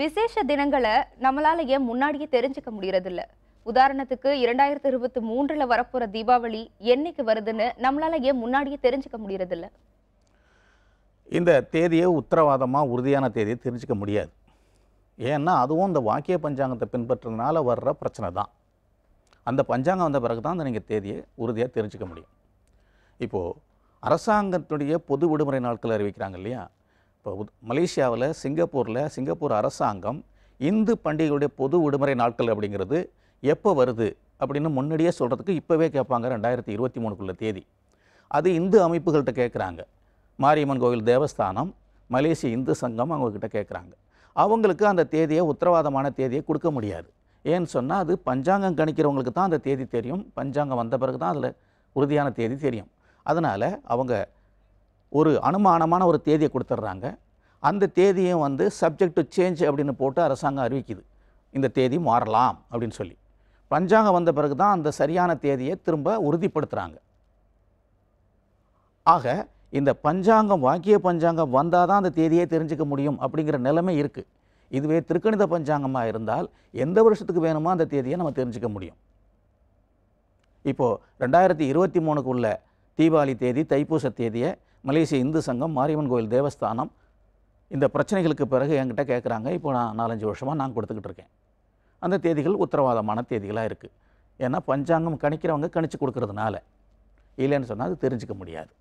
விசேஷ தினங்களை நம்மளால ஏன் முன்னாடியே தெரிஞ்சுக்க முடியறதில்ல உதாரணத்துக்கு இரண்டாயிரத்தி இருபத்தி மூன்றுல வரப்போற தீபாவளி என்னைக்கு வருதுன்னு நம்மளால ஏன் முன்னாடியே தெரிஞ்சுக்க முடியறதில்ல இந்த தேதியை உத்தரவாதமாக உறுதியான தேதியை தெரிஞ்சுக்க முடியாது ஏன்னா அதுவும் இந்த வாக்கிய பஞ்சாங்கத்தை பின்பற்றுறதுனால வர்ற பிரச்சனை தான் அந்த பஞ்சாங்கம் வந்த பிறகு தான் அந்த நீங்கள் தேதியை உறுதியாக தெரிஞ்சுக்க முடியும் இப்போது அரசாங்கத்துடைய பொது விடுமுறை நாட்கள் அறிவிக்கிறாங்க இல்லையா இப்போ மலேசியாவில் சிங்கப்பூரில் சிங்கப்பூர் அரசாங்கம் இந்து பண்டிகைகளுடைய பொது விடுமுறை நாட்கள் அப்படிங்கிறது எப்போ வருது அப்படின்னு முன்னாடியே சொல்கிறதுக்கு இப்போவே கேட்பாங்க ரெண்டாயிரத்தி இருபத்தி மூணுக்குள்ள தேதி அது இந்து அமைப்புகள்கிட்ட கேட்குறாங்க மாரியம்மன் கோவில் தேவஸ்தானம் மலேசிய இந்து சங்கம் அவங்கக்கிட்ட கேட்குறாங்க அவங்களுக்கு அந்த தேதியை உத்தரவாதமான தேதியை கொடுக்க முடியாது ஏன்னு சொன்னால் அது பஞ்சாங்கம் கணிக்கிறவங்களுக்கு தான் அந்த தேதி தெரியும் பஞ்சாங்கம் வந்த பிறகு தான் அதில் உறுதியான தேதி தெரியும் அதனால் அவங்க ஒரு அனுமானமான ஒரு தேதியை கொடுத்துட்றாங்க அந்த தேதியும் வந்து சப்ஜெக்ட் டு சேஞ்ச் அப்படின்னு போட்டு அரசாங்கம் அறிவிக்குது இந்த தேதி மாறலாம் அப்படின்னு சொல்லி பஞ்சாங்கம் வந்த பிறகு தான் அந்த சரியான தேதியை திரும்ப உறுதிப்படுத்துகிறாங்க ஆக இந்த பஞ்சாங்கம் வாக்கிய பஞ்சாங்கம் வந்தால் தான் அந்த தேதியை தெரிஞ்சுக்க முடியும் அப்படிங்கிற நிலைமை இருக்குது இதுவே திருக்கணித பஞ்சாங்கமாக இருந்தால் எந்த வருஷத்துக்கு வேணுமோ அந்த தேதியை நம்ம தெரிஞ்சுக்க முடியும் இப்போது ரெண்டாயிரத்தி இருபத்தி மூணுக்குள்ளே தீபாவளி தேதி தைப்பூச தேதியை மலேசிய இந்து சங்கம் மாரியம்மன் கோயில் தேவஸ்தானம் இந்த பிரச்சனைகளுக்கு பிறகு என்கிட்ட கேட்குறாங்க இப்போ நான் நாலஞ்சு வருஷமாக நான் கொடுத்துக்கிட்டு இருக்கேன் அந்த தேதிகள் உத்தரவாதமான தேதிகளாக இருக்குது ஏன்னா பஞ்சாங்கம் கணிக்கிறவங்க கணிச்சு கொடுக்கறதுனால இல்லைன்னு சொன்னால் அது தெரிஞ்சிக்க முடியாது